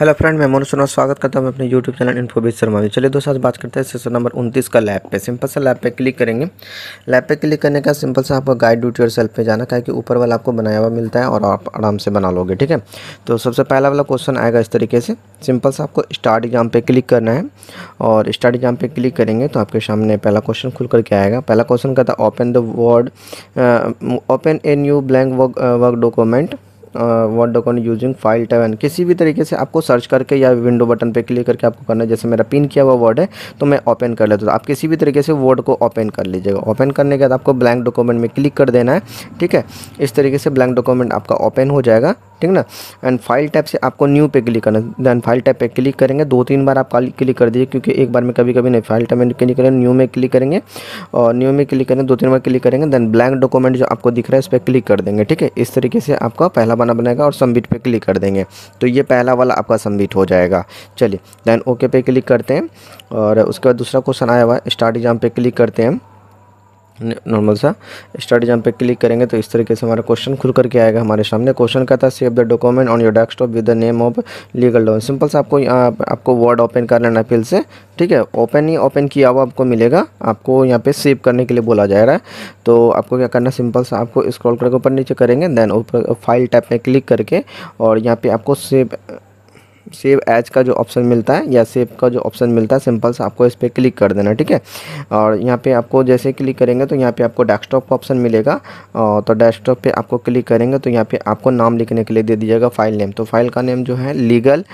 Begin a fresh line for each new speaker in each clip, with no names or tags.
hello friend मैं मोनू सुना स्वागत करता हूं मैं अपने यूट्यूब चैनल इन्फोबीज शर्मा में चलिए दोस्तों आज बात करते हैं सेशन नंबर उनतीस का लैब पे सिंपल सा लैब पे क्लिक करेंगे लैब पे क्लिक करने का सिंपल सा आपको गाइड ड्यूटी और सेल्फ पे जाना का कि ऊपर वाला आपको बनाया हुआ मिलता है और आप आराम से बना लोगे ठीक है तो सबसे पहला वाला क्वेश्चन आएगा इस तरीके से सिंपल सा आपको स्टार्ट एग्जाम पर क्लिक करना है और स्टार्ट एग्जाम पर क्लिक करेंगे तो आपके सामने पहला क्वेश्चन खुल करके आएगा पहला क्वेश्चन का था open the Word open a new blank work document Word document using file tab and किसी भी तरीके से आपको सर्च करके या विंडो बटन पे क्लिक करके आपको करना है जैसे मेरा पिन किया हुआ वर्ड है तो मैं ओपन कर लेता हूँ आप किसी भी तरीके से वर्ड को ओपन कर लीजिएगा ओपन करने के बाद आपको ब्लैंक डॉक्यूमेंट में क्लिक कर देना है ठीक है इस तरीके से ब्लैंक डॉक्यूमेंट आपका ओपन हो जाएगा ठीक ना एंड फाइल टाइप से आपको न्यू पे क्लिक करना दैन फाइल टैप पे क्लिक करेंगे दो तीन बार आप क्लिक कर दीजिए क्योंकि एक बार में कभी कभी नहीं फाइल टाइप में क्लिक करेंगे न्यू में क्लिक करेंगे और न्यू में क्लिक करेंगे दो तीन बार क्लिक करेंगे दैन ब्लैंक डॉक्यूमेंट जो आपको दिख रहा है उस पर क्लिक कर देंगे ठीक है इस तरीके से आपका पहला बना बनाएगा और सबमिट पर क्लिक कर देंगे तो ये पहला वाला आपका सबमिट हो जाएगा चलिए दैन ओके पे क्लिक करते हैं और उसके बाद दूसरा क्वेश्चन आया हुआ है स्टार्ट एग्जाम पे क्लिक करते हैं नॉर्मल सा स्टार्ट जहाँ पे क्लिक करेंगे तो इस तरीके से हमारा क्वेश्चन खुल करके आएगा हमारे सामने क्वेश्चन का था save the document on your desktop with the name of legal done simple सा आपको यहाँ आपको वर्ड ओपन कर लेना फिर से ठीक है ओपन ही ओपन किया हुआ आपको मिलेगा आपको यहाँ पे सेव करने के लिए बोला जा रहा है तो आपको क्या करना सिंपल सा आपको स्क्रॉल करके ऊपर नीचे करेंगे देन ऊपर फाइल टाइप में क्लिक करके और यहाँ पर आपको सेव सेव एज का जो ऑप्शन मिलता है या सेव का जो ऑप्शन मिलता है सिंपल से आपको इस पर क्लिक कर देना ठीक है और यहाँ पे आपको जैसे क्लिक करेंगे तो यहाँ पे आपको डेस्कटॉप का ऑप्शन मिलेगा तो डेस्कटॉप पे आपको क्लिक करेंगे तो यहाँ पे आपको नाम लिखने के लिए दे दीजिएगा फाइल नेम तो फाइल का नेम जो है लीगल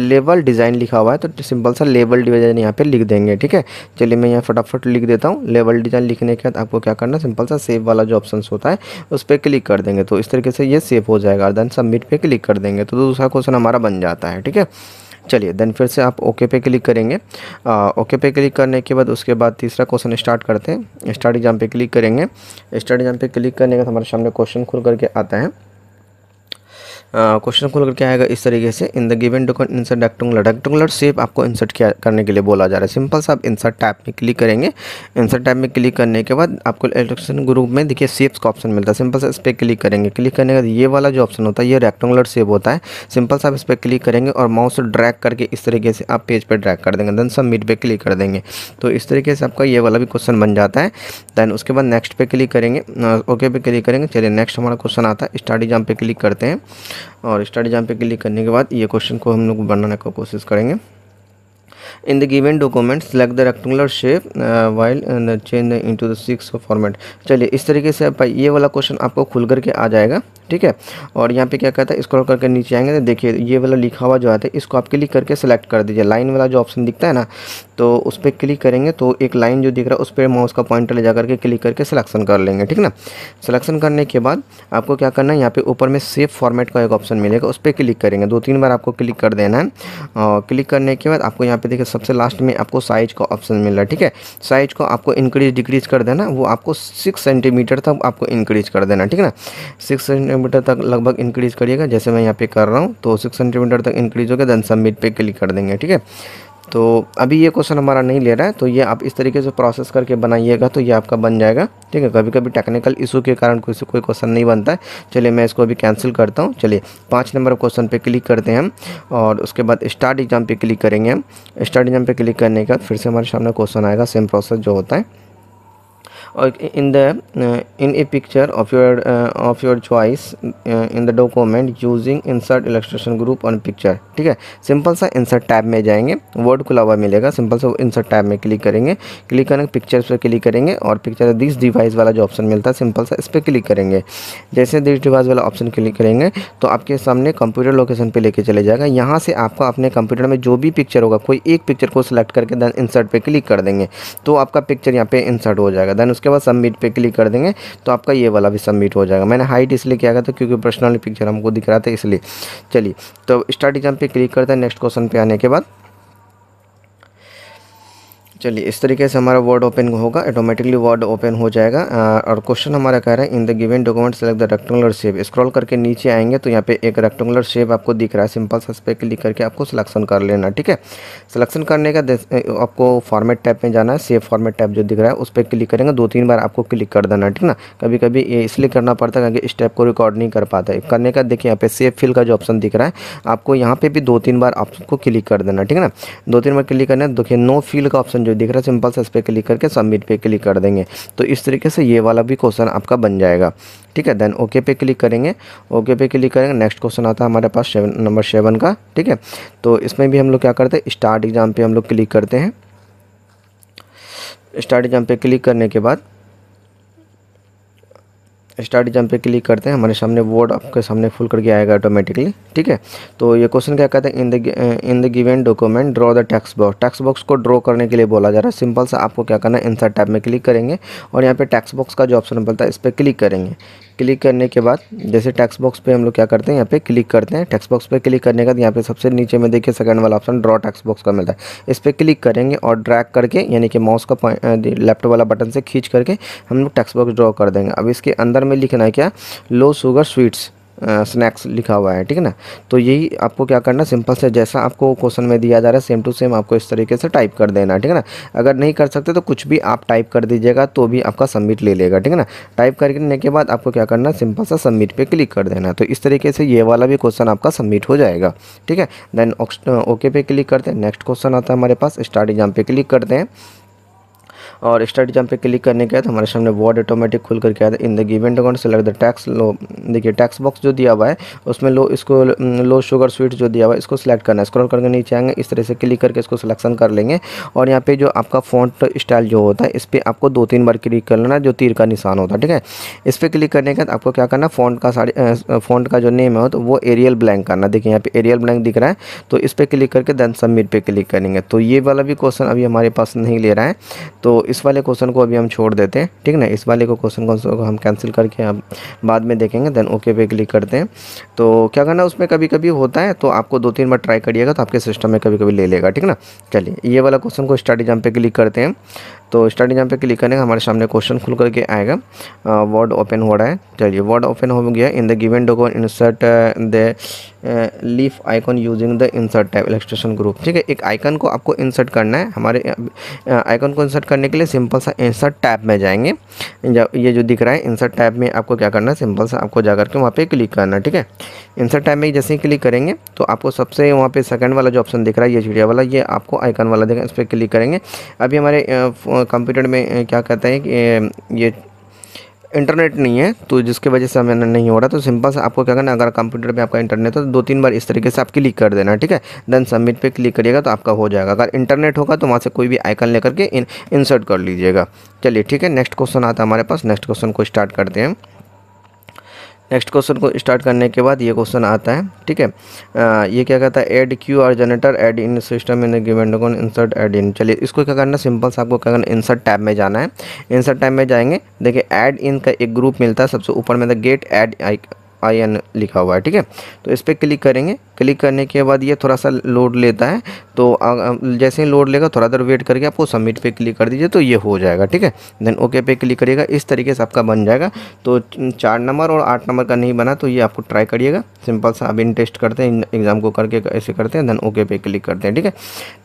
लेवल डिज़ाइन लिखा हुआ है तो सिंपल सा लेवल डिज़ाइन यहाँ पर लिख देंगे ठीक है चलिए मैं यहाँ फटाफट लिख देता हूँ लेवल डिज़ाइन लिखने के बाद आपको क्या करना सिंपल सा सेव वाला जो ऑप्शन होता है उस पर क्लिक कर देंगे तो इस तरीके से ये सेव हो जाएगा देन सबमिट पर क्लिक कर देंगे तो दूसरा क्वेश्चन हमारा बन जाता है ठीक है है चलिए देन फिर से आप ओके पे क्लिक करेंगे आ, ओके पे क्लिक करने के बाद उसके बाद तीसरा क्वेश्चन स्टार्ट करते हैं स्टार्ट एग्जाम पे क्लिक करेंगे स्टार्ट एग्जाम पे क्लिक करने के बाद हमारे सामने क्वेश्चन खुल करके आता है क्वेश्चन खोल करके आएगा इस तरीके से in the given document insert rectangular rectangular shape आपको इंसर्ट किया करने के लिए बोला जा रहा है सिंपल सा आप इंसर्ट टैप में क्लिक करेंगे इंसर्ट टैप में क्लिक करने के बाद आपको इलेक्ट्रिक ग्रुप में देखिए शेप्स का ऑप्शन मिलता है सिंपल सा इस पर क्लिक करेंगे क्लिक करने के बाद ये वाला जो ऑप्शन होता है ये रेक्टेंगुलर शेप होता है सिंपल सा आप इस पर क्लिक करेंगे और माउस ड्रैग करके इस तरीके से आप पेज पर ड्रैग कर देंगे देन सबमिट पर क्लिक कर देंगे तो इस तरीके से आपका ये वाला भी क्वेश्चन बन जाता है देन उसके बाद नेक्स्ट पे क्लिक करेंगे ओके पे क्लिक करेंगे चलिए नेक्स्ट हमारा क्वेश्चन आता है स्टार्ट एग्जाम पे क्लिक करते हैं और स्टार्ट जहाँ पे क्लिक करने के बाद ये क्वेश्चन को हम लोग बनाने का कोशिश करेंगे in the given document select the rectangular shape uh, while and uh, change the into the six format चलिए इस तरीके से आप ये वाला क्वेश्चन आपको खुल करके आ जाएगा ठीक है और यहाँ पे क्या कहता है स्क्रॉल करके नीचे आएंगे तो देखिए ये वाला लिखा हुआ जो आता है इसको आप क्लिक करके सेलेक्ट कर दीजिए लाइन वाला जो ऑप्शन दिखता है ना तो उस पर क्लिक करेंगे तो एक लाइन जो दिख रहा है उस पर माउस का पॉइंटर ले जाकर के क्लिक करके सिलेक्शन कर लेंगे ठीक ना सिलेक्शन करने के बाद आपको क्या करना है यहाँ पे ऊपर में सेफ फॉर्मेट का एक ऑप्शन मिलेगा उस पर क्लिक करेंगे दो तीन बार आपको क्लिक कर देना है और क्लिक करने के बाद आपको यहाँ पे देखिए सबसे लास्ट में आपको साइज का ऑप्शन मिल रहा है ठीक है साइज को आपको इंक्रीज डिक्रीज कर देना वो आपको सिक्स सेंटीमीटर तक आपको इंक्रीज कर देना ठीक है ना सिक्स सेंटीमीटर तक लगभग इंक्रीज करिएगा जैसे मैं यहाँ पे कर रहा हूँ तो सिक्स सेंटीमीटर तक इंक्रीज हो गया देन सबमिट पे क्लिक कर देंगे ठीक है तो अभी ये क्वेश्चन हमारा नहीं ले रहा है तो ये आप इस तरीके से प्रोसेस करके बनाइएगा तो ये आपका बन जाएगा ठीक है कभी कभी टेक्निकल इशू के कारण कोई कोई क्वेश्चन नहीं बनता है चलिए मैं इसको अभी कैंसिल करता हूँ चलिए पाँच नंबर क्वेश्चन पर क्लिक करते हैं हम और उसके बाद स्टार्ट एग्ज़ाम पर क्लिक करेंगे हम स्टार्ट एग्ज़ाम पर क्लिक करने के बाद फिर से हमारे सामने क्वेश्चन आएगा सेम प्रोसेस जो होता है in the uh, in a picture of your uh, of your choice uh, in the document using insert illustration group on picture ठीक है सिंपल सा इंसर्ट टैब में जाएंगे वर्ड खुला हुआ मिलेगा सिंपल सा इंसर्ट टैब में क्लिक करेंगे क्लिक करेंगे पिक्चर्स पर क्लिक करेंगे और पिक्चर दिस डिवाइस वाला जो ऑप्शन मिलता है सिंपल सा इस पर क्लिक करेंगे जैसे दिस डिवाइस वाला ऑप्शन क्लिक करेंगे तो आपके सामने कंप्यूटर लोकेशन पर लेके चले जाएगा यहाँ से आपका अपने कंप्यूटर में जो भी पिक्चर होगा कोई एक पिक्चर को सिलेक्ट करके देन इंसर्ट पर क्लिक कर देंगे तो आपका पिक्चर यहाँ पे इंसर्ट हो जाएगा देन उसके उसके बाद सबमिट पे क्लिक कर देंगे तो आपका ये वाला भी सबमिट हो जाएगा मैंने हाइट इसलिए किया था तो क्योंकि पर्सनल पिक्चर हमको दिख रहा था इसलिए चलिए तो स्टार्ट एग्जाम पर क्लिक करते हैं नेक्स्ट क्वेश्चन पर आने के बाद चलिए इस तरीके से हमारा वर्ड ओपन होगा ऑटोमेटिकली वर्ड ओपन हो जाएगा और क्वेश्चन हमारा कह रहा है in the given document select the rectangular shape scroll करके नीचे आएंगे तो यहाँ पे एक रेक्टेंगुलर शेप आपको दिख रहा है सिंपल सा पे क्लिक करके आपको सिलेक्शन कर लेना ठीक है सिलेक्शन करने का आपको फॉर्मेट टाइप में जाना है सेफ फॉर्मेट टाइप जो दिख रहा है उस पर क्लिक करेंगे दो तीन बार आपको क्लिक कर देना ठीक ना कभी कभी ये इसलिए करना पड़ता है क्योंकि स्टेप को रिकॉर्ड नहीं कर पाता है करने का देखिए यहाँ पे सेव फिल का जो ऑप्शन दिख रहा है आपको यहाँ पे भी दो तीन बार आपको क्लिक कर देना ठीक है ना दो तीन बार क्लिक करना देखिए नो फिल का ऑप्शन जो दिख रहा है सिंपल से इस पर क्लिक करके सबमिट पे क्लिक कर देंगे तो इस तरीके से ये वाला भी क्वेश्चन आपका बन जाएगा ठीक है देन ओके पे क्लिक करेंगे ओके पे क्लिक करेंगे नेक्स्ट क्वेश्चन आता है हमारे पास सेवन नंबर सेवन का ठीक है तो इसमें भी हम लोग क्या करते हैं स्टार्ट एग्ज़ाम पे हम लोग क्लिक करते हैं स्टार्ट एग्ज़ाम पे क्लिक करने के बाद स्टार्ट एग्जाम पे क्लिक करते हैं हमारे सामने वर्ड आपके सामने फुल करके आएगा ऑटोमेटिकली ठीक है तो ये क्वेश्चन क्या कहते हैं in the in the given document draw the text box text box को ड्रॉ करने के लिए बोला जा रहा है सिंपल सा आपको क्या करना है इंसर्ट टैब में क्लिक करेंगे और यहाँ पे टैक्स बॉक्स का जो ऑप्शन बनता है इस पर क्लिक करेंगे क्लिक करने के बाद जैसे टेक्स्ट बॉक्स पे हम लोग क्या करते हैं यहाँ पे क्लिक करते हैं टेक्स्ट बॉक्स पे क्लिक करने के बाद यहाँ पे सबसे नीचे में देखिए सेकंड वाला ऑप्शन ड्रॉ टेक्स्ट बॉक्स का मिलता है इस पर क्लिक करेंगे और ड्रैग करके यानी कि माउस का लेफ्ट वाला बटन से खींच करके हम लोग टैक्स बॉक्स ड्रॉ कर देंगे अब इसके अंदर में लिखना है क्या लो शुगर स्वीट्स स्नैक्स लिखा हुआ है ठीक है ना तो यही आपको क्या करना सिंपल से जैसा आपको क्वेश्चन में दिया जा रहा है सेम टू सेम आपको इस तरीके से टाइप कर देना ठीक है ना अगर नहीं कर सकते तो कुछ भी आप टाइप कर दीजिएगा तो भी आपका सबमिट ले लेगा ठीक है ना टाइप करने के बाद आपको क्या करना सिंपल सा सबमिट पर क्लिक कर देना तो इस तरीके से ये वाला भी क्वेश्चन आपका सबमिट हो जाएगा ठीक है देन ओके पे क्लिक करते हैं नेक्स्ट क्वेश्चन आता है हमारे पास स्टार्ट एग्जाम पे क्लिक करते हैं और स्टार्ट जम पे क्लिक करने के बाद हमारे सामने वर्ड ऑटोमेटिक खुल करके आता है in the given account select the text लो देखिए टैक्स बॉक्स जो दिया हुआ है उसमें लो इसको लो शुगर स्वीट जो दिया हुआ है इसको सेलेक्ट करना है स्क्रॉल करके नीचे आएंगे इस तरह से क्लिक करके इसको सिलेक्शन कर लेंगे और यहाँ पे जो आपका फॉन्ट स्टाइल जो होता है इस पर आपको दो तीन बार क्लिक कर लेना है जो तीर का निशान होता है ठीक है इस पर क्लिक करने के बाद आपको क्या करना फॉन्ट का साड़ी फॉन्ट का जो नेम है तो वो एरियल ब्लैंक करना देखिए यहाँ पे एरियल ब्लैंक दिख रहा है तो इस पर क्लिक करके देन सबमिट पर क्लिक करेंगे तो ये वाला भी क्वेश्चन अभी हमारे पास नहीं ले रहा है तो इस वाले क्वेश्चन को अभी हम छोड़ देते हैं ठीक ना इस वाले को क्वेश्चन को हम कैंसिल करके हम बाद में देखेंगे देन ओके पे क्लिक करते हैं तो क्या करना उसमें कभी कभी होता है तो आपको दो तीन बार ट्राई करिएगा तो आपके सिस्टम में कभी कभी ले लेगा ठीक ना चलिए ये वाला क्वेश्चन को स्टडी जम्प पे क्लिक करते हैं तो स्टार्टिंग यहाँ पे क्लिक करेंगे हमारे सामने क्वेश्चन खुल करके आएगा वर्ड ओपन हो रहा है चलिए वर्ड ओपन हो गया in the given document insert the leaf icon using the insert type illustration group ठीक है एक आइकन को आपको इंसर्ट करना है हमारे आइकन को इंसर्ट करने के लिए सिंपल सा इंसर्ट टैप में जाएंगे ये जो दिख रहा है इंसर्ट टैप में आपको क्या करना है सिंपल सा आपको जा करके वहाँ पर क्लिक करना है ठीक है इंसर्ट टैप में जैसे ही क्लिक करेंगे तो आपको सबसे वहाँ पर सेकेंड वाला जो ऑप्शन दिख रहा है ये चिड़िया वाला ये आपको आइकन वाला देखें इस पर क्लिक करेंगे अभी हमारे कंप्यूटर में क्या कहते हैं कि ये इंटरनेट नहीं है तो जिसके वजह से हमें नहीं हो रहा तो सिंपल से आपको क्या करना अगर कंप्यूटर में आपका इंटरनेट है तो दो तीन बार इस तरीके से आप क्लिक कर देना ठीक है देन सबमिट पे क्लिक करिएगा तो आपका हो जाएगा अगर इंटरनेट होगा तो वहाँ से कोई भी आइकन लेकर के इंसर्ट कर लीजिएगा चलिए ठीक है नेक्स्ट क्वेश्चन आता है हमारे पास नेक्स्ट क्वेश्चन को स्टार्ट करते हैं नेक्स्ट क्वेश्चन को स्टार्ट करने के बाद ये क्वेश्चन आता है ठीक है ये क्या कहता है add Q R generator add in system in given insert add in चलिए इसको क्या करना सिंपल से आपको क्या करना इंसर्ट टैब में जाना है इंसर्ट टैब में जाएंगे देखिए एड इन का एक ग्रुप मिलता है सबसे ऊपर में गेट एड आई एन लिखा हुआ है ठीक है तो इस पर क्लिक करेंगे क्लिक करने के बाद ये थोड़ा सा लोड लेता है तो जैसे ही लोड लेगा थोड़ा देर वेट करके आपको सबमिट पे क्लिक कर दीजिए तो ये हो जाएगा ठीक है देन ओके पे क्लिक करिएगा इस तरीके से आपका बन जाएगा तो चार नंबर और आठ नंबर का नहीं बना तो ये आपको ट्राई करिएगा सिंपल सा अब इन टेस्ट करते हैं एग्ज़ाम को करके ऐसे करते हैं देन ओके पे क्लिक करते हैं ठीक है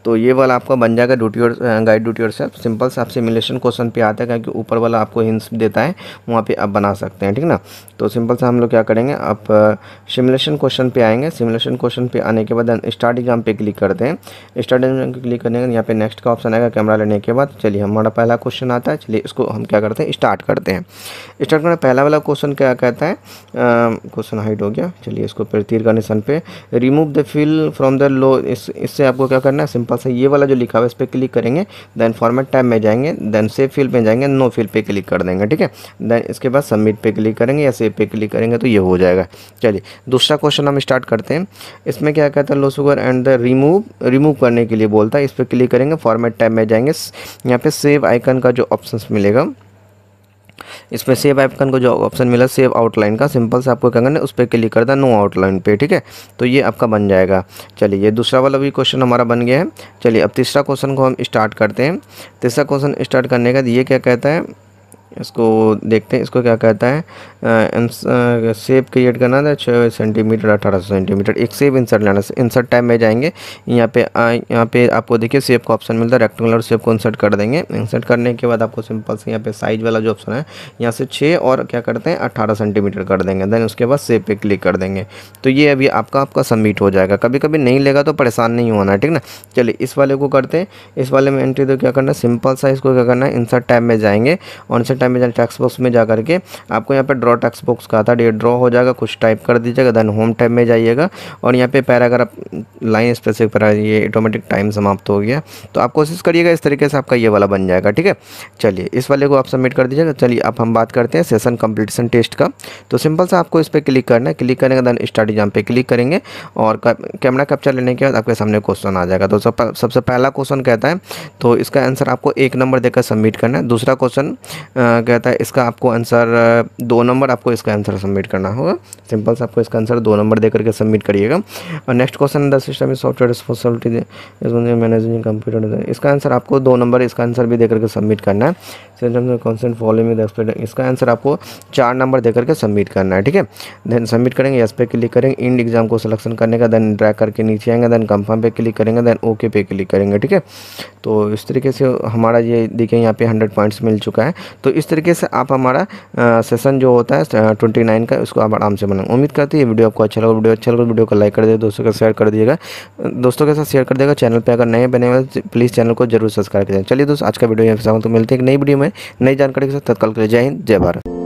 तो ये वाला आपका बन जाएगा ड्यूटी और गाइड ड्यूटी और सेल्फ सिंपल सा आप सिमुलेशन क्वेश्चन पर आता है क्योंकि ऊपर वाला आपको हिंस देता है वहाँ पर आप बना सकते हैं ठीक ना तो सिंपल सा हम लोग क्या करेंगे करेंगे आप सिमुलेशन क्वेश्चन पे आएंगे सिमुलेशन क्वेश्चन पे आने के बाद स्टार्ट एग्जाम पे क्लिक कर दें स्टार्ट एग्जाम पे क्लिक करने करेंगे यहाँ पे नेक्स्ट का ऑप्शन आएगा कैमरा लेने के बाद चलिए हमारा पहला क्वेश्चन आता है चलिए इसको हम क्या करते हैं स्टार्ट करते हैं स्टार्ट करना पहला वाला क्वेश्चन क्या कहता है क्वेश्चन हाइट हो गया चलिए इसको फिर तीर का निशान पर remove the fill from the लो इससे आपको क्या करना है सिंपल सा ये वाला जो लिखा हुआ है इस पर क्लिक करेंगे देन फॉर्मेट टाइप में जाएंगे देन सेव फील्ड में जाएंगे नो फील्ड पर क्लिक कर देंगे ठीक है देन इसके बाद सबमिट पे क्लिक करेंगे या सेव पे क्लिक करेंगे तो ये हो हो जाएगा चलिए दूसरा क्वेश्चन हम स्टार्ट करते हैं इसमें क्या कहता है low sugar and the remove remove करने के लिए बोलता है इस पर क्लिक करेंगे फॉर्मेट टाइप में जाएंगे यहाँ पे सेव आइकन का जो ऑप्शन मिलेगा इसमें सेव आइकन को जो ऑप्शन मिला सेव आउटलाइन का सिंपल से आपको क्या करना है उस पर क्लिक करता है नो आउटलाइन पे ठीक है तो ये आपका बन जाएगा चलिए ये दूसरा वाला भी क्वेश्चन हमारा बन गया है चलिए अब तीसरा क्वेश्चन को हम स्टार्ट करते हैं तीसरा क्वेश्चन स्टार्ट करने का ये क्या कहता है इसको देखते हैं इसको क्या कहता है सेप क्रिएट करना था छः सेंटीमीटर अठारह सेंटीमीटर एक सेप इंसर्ट लेना इंसर्ट टाइप में जाएंगे यहाँ पे यहाँ पे आपको देखिए सेप का ऑप्शन मिलता है रेक्टेंगुलर सेप को इंसर्ट कर देंगे इंसर्ट करने के बाद आपको सिंपल से यहाँ पे साइज वाला जो ऑप्शन है यहाँ से छः और क्या करते हैं अट्ठारह सेंटीमीटर कर देंगे देन उसके बाद सेप पर क्लिक कर देंगे तो ये अभी आपका आपका सबमिट हो जाएगा कभी कभी नहीं लेगा तो परेशान नहीं होना है ठीक ना चलिए इस वाले को करते हैं इस वाले में एंट्री तो क्या करना सिंपल साइज को क्या करना है इंसर्ट टाइप में जाएंगे और इंसर्ट टाइम में टैक्स बॉक्स में जा करके आपको यहाँ पर ड्रॉ टैक्स बॉक्स का आता है ड्रॉ हो जाएगा कुछ टाइप कर दीजिएगा देन होम टाइप में जाइएगा और यहाँ पे पैराग्राफ लाइन स्पेसिफिक पर ये ऑटोमेटिक टाइम समाप्त हो गया तो आप कोशिश करिएगा इस तरीके से आपका ये वाला बन जाएगा ठीक है चलिए इस वाले को आप सबमिट कर दीजिएगा चलिए अब हम बात करते हैं सेशन कंप्लीटशन टेस्ट का तो सिंपल सा आपको इस पर क्लिक करना है क्लिक करने के बाद स्टार्ट एग्जाम पे क्लिक करेंगे और कैमरा कैप्चर लेने के बाद आपके सामने क्वेश्चन आ जाएगा तो सब सबसे पहला क्वेश्चन कहता है तो इसका आंसर आपको एक नंबर देकर सबमिट करना है दूसरा क्वेश्चन गया था इसका आपको आंसर दो नंबर आपको इसका आंसर सबमिट करना होगा सिंपल से आपको इसका आंसर दो नंबर दे करके सबमिट करिएगा और next question the system is software responsibility managing computer इसका आंसर आपको दो नंबर इसका आंसर भी दे करके सबमिट करना है सिस्टम कॉन्सेंट फॉलो में एक्सपेक्ट इसका आंसर आपको चार नंबर दे करके सबमिट करना है ठीक है देन सबमिट करेंगे यस पे क्लिक करेंगे इंड एग्जाम को सिलेक्शन करने का देन ड्रैक करके नीचे आएंगे देन कंफर्म पे क्लिक करेंगे देन ओके पे क्लिक करेंगे ठीक है तो इस तरीके से हमारा ये देखिए यहाँ पे हंड्रेड पॉइंट्स मिल चुका है तो इस तरीके से आप हमारा सेशन जो होता है ट्वेंटी नाइन का उसको आप आराम से बनाएंगे उम्मीद करते हैं वीडियो आपको अच्छा लगा वीडियो अच्छा लगा वीडियो को लाइक कर दे दोस्तों का शेयर कर दिएगा दोस्तों के साथ शेयर कर देगा चैनल पर अगर नए बने हुए प्लीज़ चैनल तो को जरूर सब्सक्राइब करें चलिए दोस्तों आज का वीडियो यहाँ पर तो मिलते हैं एक नई वीडियो में नई जानकारी के साथ तत्काल करें जय हिंद जय भारत